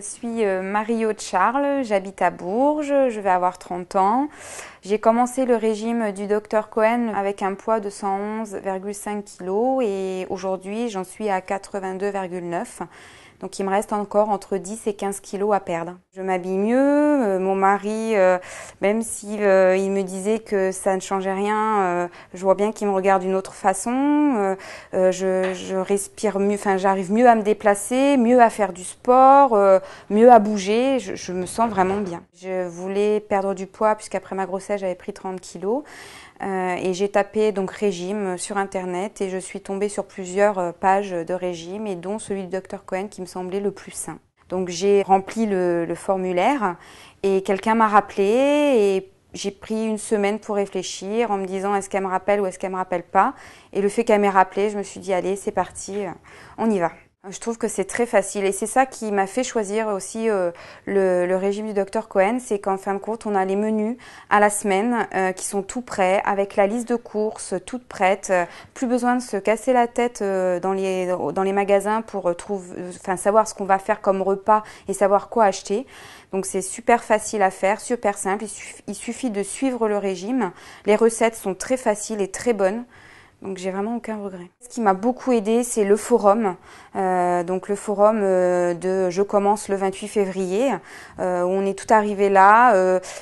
Je suis euh, Mario de Charles, j'habite à Bourges, je vais avoir 30 ans. J'ai commencé le régime du docteur Cohen avec un poids de 111,5 kg et aujourd'hui j'en suis à 82,9 donc il me reste encore entre 10 et 15 kilos à perdre. Je m'habille mieux, euh, mon mari, euh, même s'il euh, il me disait que ça ne changeait rien, je vois bien qu'il me regarde d'une autre façon, je, respire mieux, enfin j'arrive mieux à me déplacer, mieux à faire du sport, mieux à bouger, je, me sens vraiment bien. Je voulais perdre du poids puisqu'après ma grossesse j'avais pris 30 kilos. et j'ai tapé donc régime sur internet et je suis tombée sur plusieurs pages de régime et dont celui du docteur Cohen qui me semblait le plus sain. Donc j'ai rempli le, formulaire et quelqu'un m'a rappelé et j'ai pris une semaine pour réfléchir en me disant est-ce qu'elle me rappelle ou est-ce qu'elle me rappelle pas. Et le fait qu'elle m'ait rappelé, je me suis dit allez, c'est parti, on y va. Je trouve que c'est très facile et c'est ça qui m'a fait choisir aussi euh, le, régime du docteur Cohen, c'est qu'en fin de compte, on a les menus à la semaine euh, qui sont tout prêts, avec la liste de courses toute prête, euh, plus besoin de se casser la tête dans, les, magasins pour trouver, enfin, savoir ce qu'on va faire comme repas et savoir quoi acheter. Donc c'est super facile à faire, super simple, il suffit de suivre le régime. Les recettes sont très faciles et très bonnes. Donc j'ai vraiment aucun regret. Ce qui m'a beaucoup aidé, c'est le forum. Euh, donc le forum euh, de je commence le 28 février. Euh, on est tout arrivé là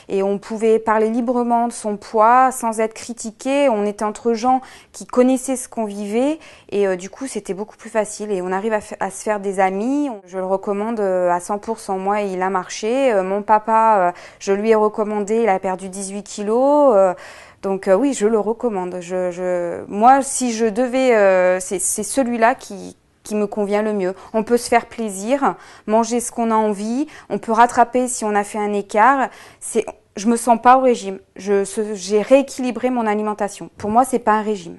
et on pouvait parler librement de son poids sans être critiqué. On était entre gens qui connaissaient ce qu'on vivait et du coup c'était beaucoup plus facile et on arrive à, à, se faire des amis. Je le recommande à 100%. Moi il a marché. mon papa, je lui ai recommandé. Il a perdu 18 kilos. Donc euh, oui, je le recommande. Je, Moi, si je devais, euh, c'est celui-là qui, qui me convient le mieux. On peut se faire plaisir, manger ce qu'on a envie, on peut rattraper si on a fait un écart. C'est, je me sens pas au régime. j'ai rééquilibré mon alimentation. Pour moi, c'est pas un régime.